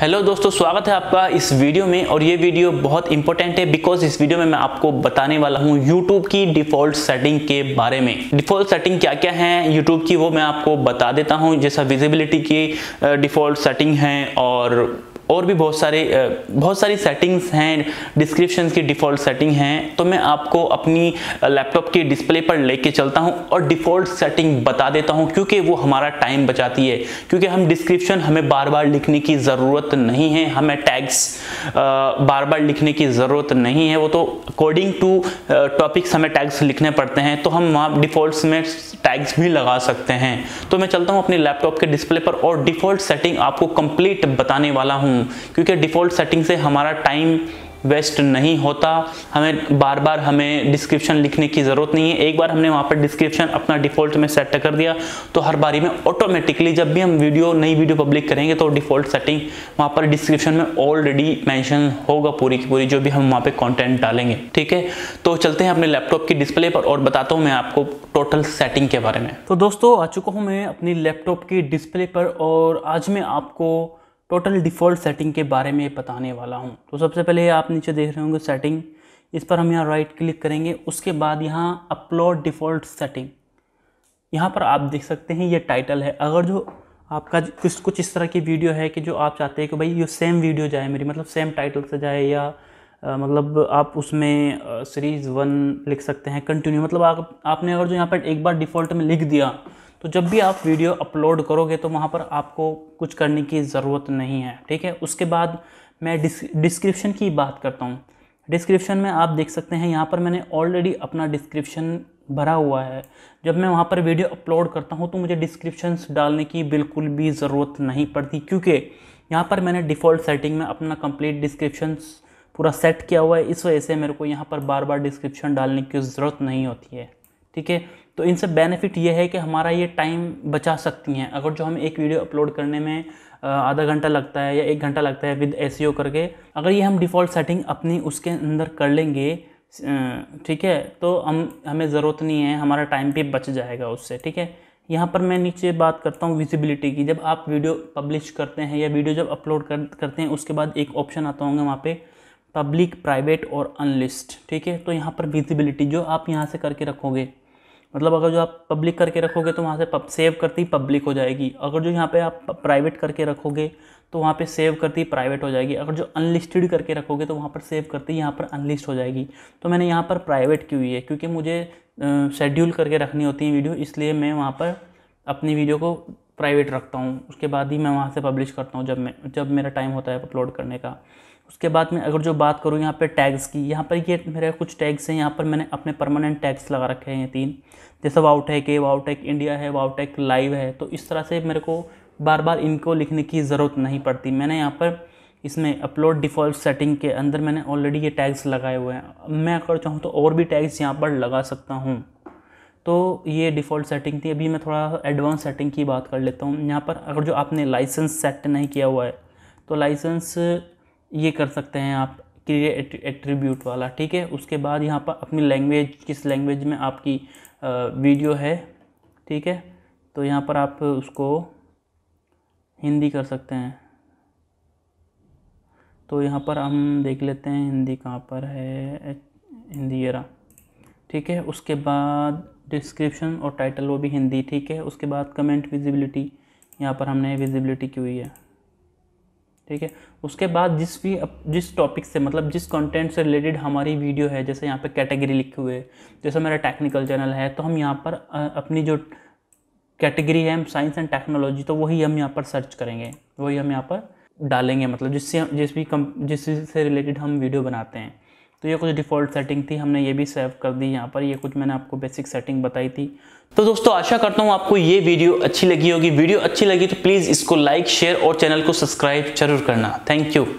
hello दोस्तों स्वागत है आपका इस वीडियो में और ये वीडियो बहुत इंपॉर्टेंट है बिकॉज इस वीडियो में मैं आपको बताने वाला हूँ यूट्यूब की डिफॉल्ट सेटिंग के बारे में डिफॉल्ट सेटिंग क्या क्या है यूट्यूब की वो मैं आपको बता देता हूँ जैसा विजिबिलिटी की डिफॉल्ट सेटिंग है और और भी बहुत सारे बहुत सारी सेटिंग्स हैं डिस्क्रिप्शन की डिफ़ॉल्ट सेटिंग हैं तो मैं आपको अपनी लैपटॉप की डिस्प्ले पर लेके चलता हूँ और डिफ़ॉल्ट सेटिंग बता देता हूँ क्योंकि वो हमारा टाइम बचाती है क्योंकि हम डिस्क्रिप्शन हमें बार बार लिखने की ज़रूरत नहीं है हमें टैग्स बार बार लिखने की ज़रूरत नहीं है वो तो अकॉर्डिंग टू टॉपिक्स हमें टैग्स लिखने पड़ते हैं तो हम वहाँ डिफ़ॉल्ट में टैग्स भी लगा सकते हैं तो मैं चलता हूँ अपने लैपटॉप के डिस्प्ले पर और डिफ़ॉल्ट सेटिंग आपको कंप्लीट बताने वाला हूँ हूँ क्योंकि डिफ़ॉल्ट सेटिंग से हमारा टाइम वेस्ट नहीं होता हमें बार बार हमें डिस्क्रिप्शन लिखने की ज़रूरत नहीं है एक बार हमने वहाँ पर डिस्क्रिप्शन अपना डिफ़ॉल्ट में सेट कर दिया तो हर बारी में ऑटोमेटिकली जब भी हम वीडियो नई वीडियो पब्लिक करेंगे तो डिफ़ॉल्ट सेटिंग वहाँ पर डिस्क्रिप्शन में ऑलरेडी मेंशन होगा पूरी की पूरी जो भी हम वहाँ पर कॉन्टेंट डालेंगे ठीक है तो चलते हैं अपने लैपटॉप की डिस्प्ले पर और बताता हूँ मैं आपको टोटल सेटिंग के बारे में तो दोस्तों आ चुका हूँ मैं अपनी लैपटॉप की डिस्प्ले पर और आज मैं आपको टोटल डिफ़ॉल्ट सेटिंग के बारे में बताने वाला हूँ तो सबसे पहले आप नीचे देख रहे होंगे सेटिंग इस पर हम यहाँ राइट क्लिक करेंगे उसके बाद यहाँ अपलोड डिफ़ॉल्ट सेटिंग यहाँ पर आप देख सकते हैं ये टाइटल है अगर जो आपका कुछ कुछ इस तरह की वीडियो है कि जो आप चाहते हैं कि भाई ये सेम वीडियो जाए मेरी मतलब सेम टाइटल से जाए या आ, मतलब आप उसमें सीरीज़ वन लिख सकते हैं कंटिन्यू मतलब आप आपने अगर जो यहाँ पर एक बार डिफ़ॉल्ट में लिख दिया तो जब भी आप वीडियो अपलोड करोगे तो वहाँ पर आपको कुछ करने की ज़रूरत नहीं है ठीक है उसके बाद मैं डिस्क्रिप्शन की बात करता हूँ डिस्क्रिप्शन में आप देख सकते हैं यहाँ पर मैंने ऑलरेडी अपना डिस्क्रिप्शन भरा हुआ है जब मैं वहाँ पर वीडियो अपलोड करता हूँ तो मुझे डिस्क्रिप्शंस डालने की बिल्कुल भी ज़रूरत नहीं पड़ती क्योंकि यहाँ पर मैंने डिफ़ॉल्ट सेटिंग में अपना कंप्लीट डिस्क्रिप्शंस पूरा सेट किया हुआ है इस वजह से मेरे को यहाँ पर बार बार डिस्क्रिप्शन डालने की ज़रूरत नहीं होती है ठीक है तो इनसे बेनिफिट ये है कि हमारा ये टाइम बचा सकती हैं अगर जो हम एक वीडियो अपलोड करने में आधा घंटा लगता है या एक घंटा लगता है विद ए e करके अगर ये हम डिफ़ॉल्ट सेटिंग अपनी उसके अंदर कर लेंगे ठीक है तो हम हमें ज़रूरत नहीं है हमारा टाइम भी बच जाएगा उससे ठीक है यहाँ पर मैं नीचे बात करता हूँ विजिबिलिटी की जब आप वीडियो पब्लिश करते हैं या वीडियो जब अपलोड कर करते हैं उसके बाद एक ऑप्शन आता होंगे वहाँ पे पब्लिक प्राइवेट और अनलिस्ट ठीक है तो यहाँ पर विजिबिलिटी जो आप यहाँ से करके रखोगे मतलब अगर जो आप पब्लिक करके रखोगे तो वहाँ से पब सेव करती पब्लिक हो जाएगी अगर जो यहाँ पे आप प्राइवेट करके रखोगे तो वहाँ पे सेव करती प्राइवेट हो जाएगी अगर जो अनलिस्टेड करके रखोगे तो वहाँ पर सेव करती यहाँ पर अनलिस्ट हो जाएगी तो मैंने यहाँ पर प्राइवेट की हुई है क्योंकि मुझे शेड्यूल करके रखनी होती है वीडियो इसलिए मैं वहाँ पर अपनी वीडियो को प्राइवेट रखता हूँ उसके बाद ही मैं वहाँ से पब्लिश करता हूँ जब मैं जब मेरा टाइम होता है अपलोड करने का उसके बाद में अगर जो बात करूँ यहाँ पर टैग्स की यहाँ पर ये मेरे कुछ टैग्स हैं यहाँ पर मैंने अपने परमानेंट टैग्स लगा रखे हैं तीन जैसे वाउटेक है वाउटेक इंडिया है वाउटेक लाइव है तो इस तरह से मेरे को बार बार इनको लिखने की ज़रूरत नहीं पड़ती मैंने यहाँ पर इसमें अपलोड डिफ़ॉल्ट सेटिंग के अंदर मैंने ऑलरेडी ये टैग्स लगाए हुए हैं मैं अगर चाहूँ तो और भी टैग्स यहाँ पर लगा सकता हूँ तो ये डिफ़ॉल्ट सेटिंग थी अभी मैं थोड़ा एडवांस सेटिंग की बात कर लेता हूँ यहाँ पर अगर जो आपने लाइसेंस सेट नहीं किया हुआ है तो लाइसेंस ये कर सकते हैं आप क्रिएट एट्रीब्यूट वाला ठीक है उसके बाद यहाँ पर अपनी लैंग्वेज किस लैंग्वेज में आपकी वीडियो है ठीक है तो यहाँ पर आप उसको हिंदी कर सकते हैं तो यहाँ पर हम देख लेते हैं हिंदी कहाँ पर है हिंदी ये ठीक है उसके बाद डिस्क्रिप्शन और टाइटल वो भी हिंदी ठीक है उसके बाद कमेंट विजिबिलिटी यहाँ पर हमने विजिबिलिटी की हुई है ठीक है उसके बाद जिस भी जिस टॉपिक से मतलब जिस कंटेंट से रिलेटेड हमारी वीडियो है जैसे यहाँ पे कैटेगरी लिखे हुए जैसे मेरा टेक्निकल चैनल है तो हम यहाँ पर अपनी जो कैटेगरी है साइंस एंड टेक्नोलॉजी तो वही हम यहाँ पर सर्च करेंगे वही हम यहाँ पर डालेंगे मतलब जिससे जिस भी कम जिससे रिलेटेड हम वीडियो बनाते हैं तो ये कुछ डिफ़ॉल्ट सेटिंग थी हमने ये भी सेव कर दी यहाँ पर ये कुछ मैंने आपको बेसिक सेटिंग बताई थी तो दोस्तों आशा करता हूँ आपको ये वीडियो अच्छी लगी होगी वीडियो अच्छी लगी तो प्लीज़ इसको लाइक शेयर और चैनल को सब्सक्राइब जरूर करना थैंक यू